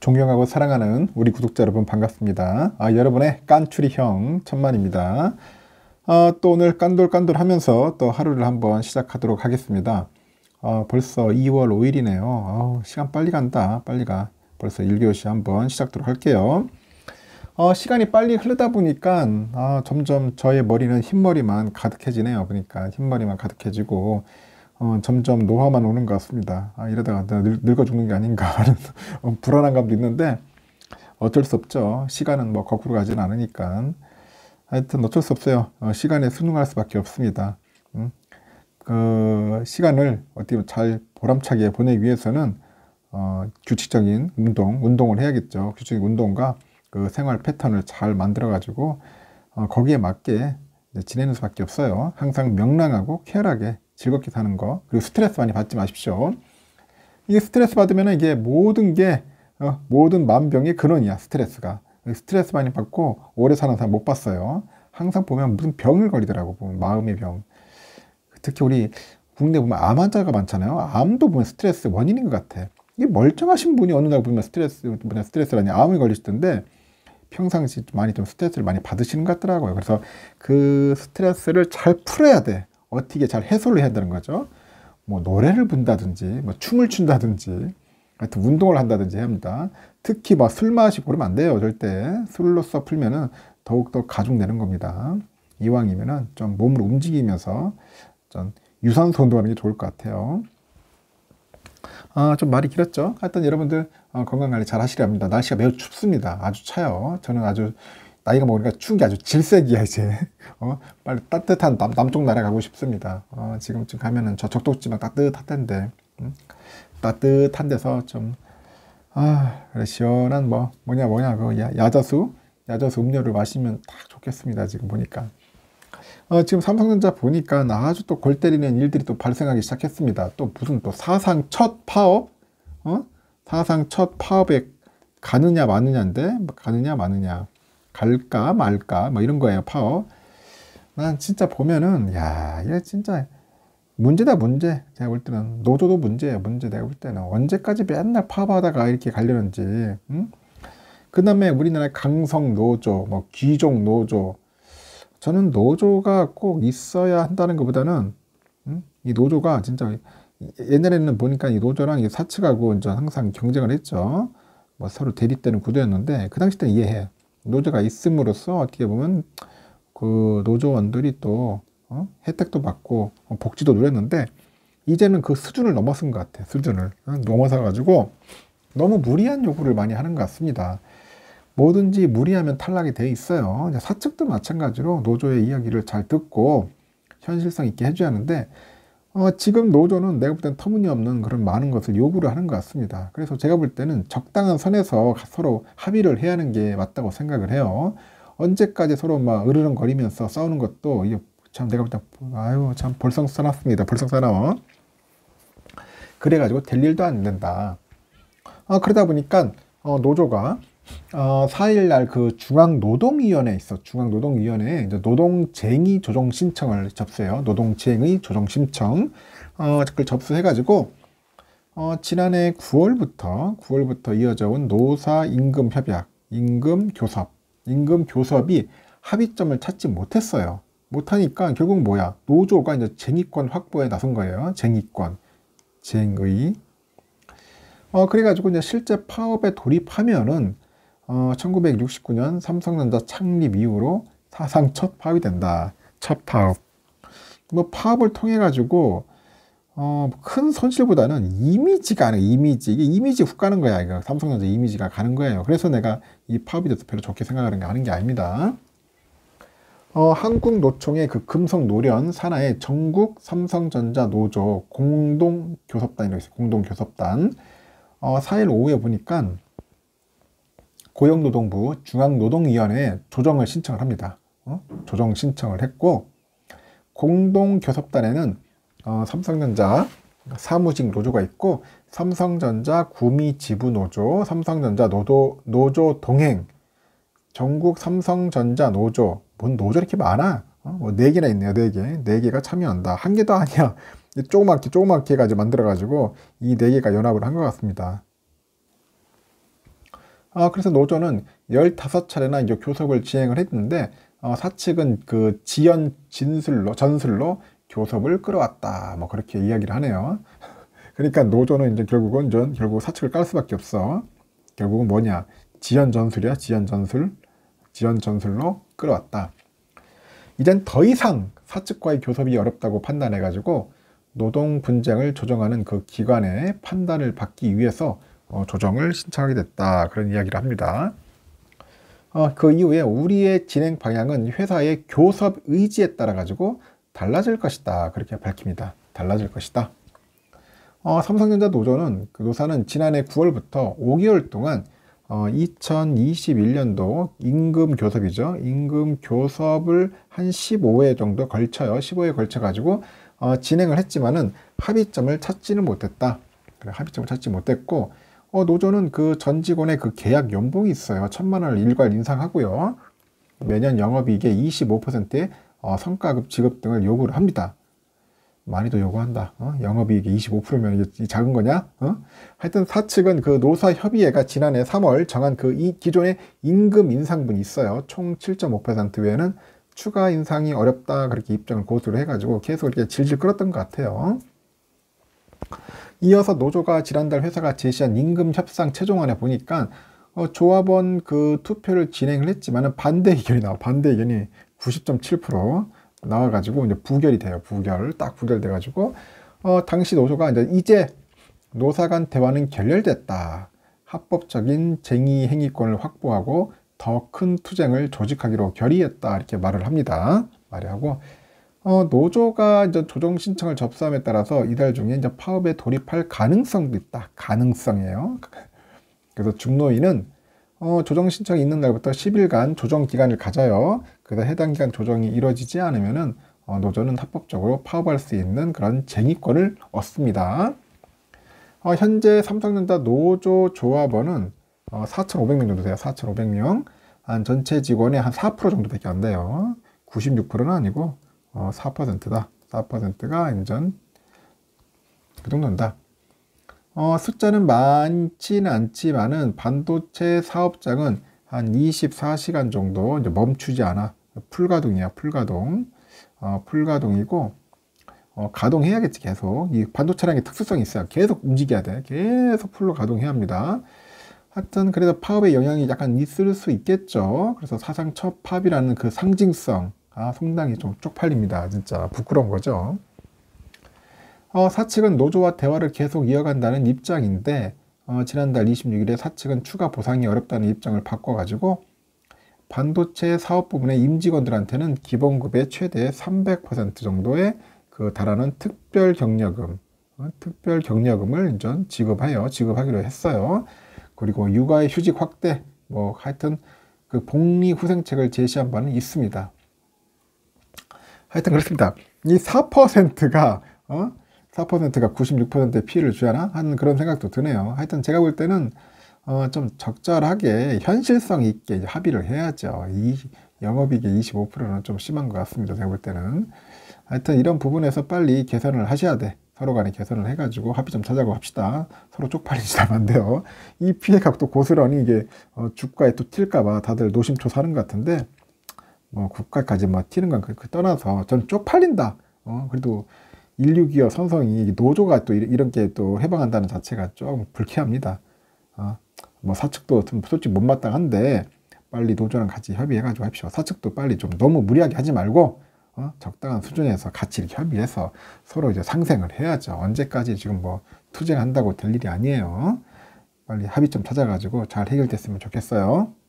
존경하고 사랑하는 우리 구독자 여러분 반갑습니다. 아, 여러분의 깐추리형 천만입니다. 아, 또 오늘 깐돌깐돌 하면서 또 하루를 한번 시작하도록 하겠습니다. 아, 벌써 2월 5일이네요. 아우, 시간 빨리 간다. 빨리 가. 벌써 1교시 한번 시작하도록 할게요. 어, 시간이 빨리 흐르다 보니까 아, 점점 저의 머리는 흰머리만 가득해지네요. 그러니까 흰머리만 가득해지고 어, 점점 노화만 오는 것 같습니다. 아, 이러다가 내가 늙, 어 죽는 게 아닌가 하는 어, 불안한 감도 있는데 어쩔 수 없죠. 시간은 뭐 거꾸로 가진 않으니까. 하여튼 어쩔 수 없어요. 어, 시간에 순응할 수밖에 없습니다. 음? 그 시간을 어떻게 잘 보람차게 보내기 위해서는 어, 규칙적인 운동, 운동을 해야겠죠. 규칙적인 운동과 그 생활 패턴을 잘 만들어가지고 어, 거기에 맞게 지내는 수밖에 없어요. 항상 명랑하고 쾌활하게 즐겁게 사는 거 그리고 스트레스 많이 받지 마십시오. 이게 스트레스 받으면 이게 모든 게 어, 모든 만병의 근원이야 스트레스가 스트레스 많이 받고 오래 사는 사람 못 봤어요. 항상 보면 무슨 병을 걸리더라고 보면 마음의 병. 특히 우리 국내 보면 암 환자가 많잖아요. 암도 보면 스트레스 원인인 것 같아. 이게 멀쩡하신 분이 어느 날 보면 스트레스, 뭐냐 스트레스라니 암이 걸리시던데 평상시 많이 좀 스트레스를 많이 받으시는 것 같더라고요. 그래서 그 스트레스를 잘 풀어야 돼. 어떻게 잘 해소를 해야 되는 거죠. 뭐 노래를 분다든지 뭐 춤을 춘다든지 하여튼 운동을 한다든지 합니다. 특히 뭐술 마시고 그러면 안 돼요. 절대 술로써 풀면은 더욱더 가중되는 겁니다. 이왕이면은 좀 몸을 움직이면서 좀 유산소 운동하는 게 좋을 것 같아요. 아, 좀 말이 길었죠? 하여튼 여러분들 어, 건강 관리 잘 하시랍니다. 날씨가 매우 춥습니다. 아주 차요. 저는 아주 나이가 먹으니까 추운 게 아주 질색이야 이제 어? 빨리 따뜻한 남, 남쪽 나라 가고 싶습니다 어, 지금쯤 가면은 저 적도지만 따뜻한데 음? 따뜻한 데서 좀 아, 그래 시원한 뭐 뭐냐 뭐냐 그 야, 야자수 야자수 음료를 마시면 딱 좋겠습니다 지금 보니까 어, 지금 삼성전자 보니까 아주 또 골 때리는 일들이 또 발생하기 시작했습니다 또 무슨 또 사상 첫 파업 어? 사상 첫 파업에 가느냐 마느냐인데 뭐 가느냐 마느냐 갈까 말까 뭐 이런 거예요 파워 난 진짜 보면은 야 얘 진짜 문제다 문제 제가 볼 때는 노조도 문제야 문제 내가 볼 때는 언제까지 맨날 파업하다가 이렇게 갈려는지 응? 그 다음에 우리나라 강성 노조 뭐 귀족 노조 저는 노조가 꼭 있어야 한다는 것보다는 응? 이 노조가 진짜 옛날에는 보니까 이 노조랑 이 사측하고 이제 항상 경쟁을 했죠 뭐 서로 대립되는 구도였는데 그 당시 때는 이해해 노조가 있음으로써 어떻게 보면 그 노조원들이 또 어? 혜택도 받고 복지도 누렸는데 이제는 그 수준을 넘어선 것 같아 수준을 넘어서 가지고 너무 무리한 요구를 많이 하는 것 같습니다 뭐든지 무리하면 탈락이 돼 있어요 사측도 마찬가지로 노조의 이야기를 잘 듣고 현실성 있게 해줘야 하는데 어, 지금 노조는 내가 볼 땐 터무니없는 그런 많은 것을 요구를 하는 것 같습니다. 그래서 제가 볼 때는 적당한 선에서 서로 합의를 해야 하는 게 맞다고 생각을 해요. 언제까지 서로 막 으르렁거리면서 싸우는 것도 이게 참 내가 볼 때 아유 참벌써 싸놨습니다. 벌써 싸나워. 그래가지고 될 일도 안 된다. 아, 그러다 보니까 어, 노조가 어, 4일 날그 중앙노동위원회 에 있어. 중앙노동위원회에 이제 노동쟁의 조정 신청을 접수해요. 노동쟁의 조정 신청. 어, 그 접수해가지고, 어, 지난해 9월부터, 9월부터 이어져 온 노사 임금 협약, 임금 교섭, 임금 교섭이 합의점을 찾지 못했어요. 못하니까 결국 뭐야? 노조가 이제 쟁의권 확보에 나선 거예요. 쟁의권. 쟁의. 어, 그래가지고 이제 실제 파업에 돌입하면은 어, 1969년 삼성전자 창립 이후로 사상 첫 파업이 된다. 첫 파업. 뭐 파업을 통해 가지고 어, 큰 손실보다는 이미지가 아니 이미지. 이게 이미지 훅 가는 거야. 이거 삼성전자 이미지가 가는 거예요. 그래서 내가 이 파업이 돼서 별로 좋게 생각하는 게 아닌 게 아닙니다. 어, 한국 노총의 그금성 노련 산하의 전국 삼성전자 노조 공동 교섭단이라고 있어요. 공동 교섭단. 어, 4일 오후에 보니까 고용노동부 중앙노동위원회에 조정을 신청을 합니다. 어? 조정 신청을 했고 공동교섭단에는 어, 삼성전자 사무직 노조가 있고 삼성전자 구미 지부 노조, 삼성전자 노조 노조 동행, 전국 삼성전자 노조 뭔 노조 이렇게 많아? 어? 뭐 4개나 있네요. 4개. 4개가 참여한다. 한 개도 아니야. 조그맣게 조그맣게 만들어 가지고 이 4개가 연합을 한 것 같습니다. 아, 그래서 노조는 15차례나 이제 교섭을 진행을 했는데 어, 사측은 그 지연 진술로 전술로 교섭을 끌어왔다 뭐 그렇게 이야기를 하네요. 그러니까 노조는 이제 결국은 전 결국 사측을 깔 수밖에 없어. 결국은 뭐냐 지연 전술이야 지연 전술 지연 전술로 끌어왔다. 이젠 더 이상 사측과의 교섭이 어렵다고 판단해가지고 노동 분쟁을 조정하는 그 기관의 판단을 받기 위해서 어, 조정을 신청하게 됐다. 그런 이야기를 합니다. 어, 그 이후에 우리의 진행 방향은 회사의 교섭 의지에 따라 가지고 달라질 것이다. 그렇게 밝힙니다. 달라질 것이다. 어, 삼성전자 노조는 그 노사는 지난해 9월부터 5개월 동안 어, 2021년도 임금 교섭이죠. 임금 교섭을 한 15회 정도 걸쳐요. 15회 걸쳐 가지고 어, 진행을 했지만은 합의점을 찾지는 못했다. 그래, 그러니까 합의점을 찾지 못했고 어, 노조는 그 전 직원의 그 계약 연봉이 있어요. 천만 원을 일괄 인상하고요. 매년 영업이익의 25%의 어, 성과급 지급 등을 요구를 합니다. 많이도 요구한다. 어? 영업이익이 25%면 이게 작은 거냐? 어? 하여튼 사측은 그 노사협의회가 지난해 3월 정한 그이 기존의 임금 인상분이 있어요. 총7.5% 외에는 추가 인상이 어렵다 그렇게 입장을 고수를 해가지고 계속 이렇게 질질 끌었던 것 같아요. 이어서 노조가 지난달 회사가 제시한 임금 협상 최종안에 보니까 어, 조합원 그 투표를 진행을 했지만 반대 의견이 나와 반대 의견이 90.7% 나와가지고 이제 부결이 돼요 부결 딱 부결돼가지고 어, 당시 노조가 이제 이제 노사간 대화는 결렬됐다 합법적인쟁의 행위권을 확보하고 더 큰 투쟁을 조직하기로 결의했다 이렇게 말을 합니다 말이 하고 어, 노조가 이제 조정 신청을 접수함에 따라서 이달 중에 이제 파업에 돌입할 가능성도 있다. 가능성이에요. 그래서 중노인은 어, 조정 신청이 있는 날부터 10일간 조정 기간을 가져요. 그래서 해당 기간 조정이 이뤄지지 않으면은 어, 노조는 합법적으로 파업할 수 있는 그런 쟁의권을 얻습니다. 어, 현재 삼성전자 노조 조합원은 어, 4,500명 정도 돼요. 4,500명. 한 전체 직원의 한 4% 정도밖에 안 돼요. 96%는 아니고 어, 4%다. 4%가 인전 그 정도다. 어, 숫자는 많지 않지만은 반도체 사업장은 한 24시간 정도 이제 멈추지 않아 풀가동이야 풀가동 어, 풀가동이고 어, 가동해야겠지 계속 이 반도체라는 게 특수성이 있어요 계속 움직여야 돼 계속 풀로 가동해야 합니다 하여튼 그래서 팝의 영향이 약간 있을 수 있겠죠 그래서 사상 첫 팝이라는 그 상징성 아, 성당이 좀 쪽팔립니다. 진짜 부끄러운 거죠. 어, 사측은 노조와 대화를 계속 이어간다는 입장인데 어, 지난달 26일에 사측은 추가 보상이 어렵다는 입장을 바꿔가지고 반도체 사업 부문의 임직원들한테는 기본급의 최대 300% 정도의 그 달하는 특별 경력금, 어, 특별 경력금을 전 지급하여 지급하기로 했어요. 그리고 육아의 휴직 확대, 뭐 하여튼 그 복리 후생책을 제시한 바는 있습니다. 하여튼 그렇습니다. 이 4%가 어? 4%가 96%의 피해를 주려나 하는 그런 생각도 드네요. 하여튼 제가 볼 때는 어, 좀 적절하게 현실성 있게 합의를 해야죠. 이 영업이익의 25%는 좀 심한 것 같습니다. 제가 볼 때는. 하여튼 이런 부분에서 빨리 개선을 하셔야 돼. 서로 간에 개선을 해가지고 합의 좀 찾아고 합시다. 서로 쪽팔리시면 안 돼요. 이 피해가 도 고스란히 이게 어, 주가에 또 튈까봐 다들 노심초사는 것 같은데 뭐 국가까지 막 튀는 건 그, 떠나서 저는 쪽팔린다. 어, 그래도 162어 선성이 노조가 또 이런 게또 해방한다는 자체가 좀 불쾌합니다. 어, 뭐 사측도 좀 솔직히 못마땅한데 빨리 노조랑 같이 협의해가지고 합시다. 사측도 빨리 좀 너무 무리하게 하지 말고 어, 적당한 수준에서 같이 이렇게 협의해서 서로 이제 상생을 해야죠. 언제까지 지금 뭐 투쟁한다고 될 일이 아니에요. 빨리 합의 좀 찾아가지고 잘 해결됐으면 좋겠어요.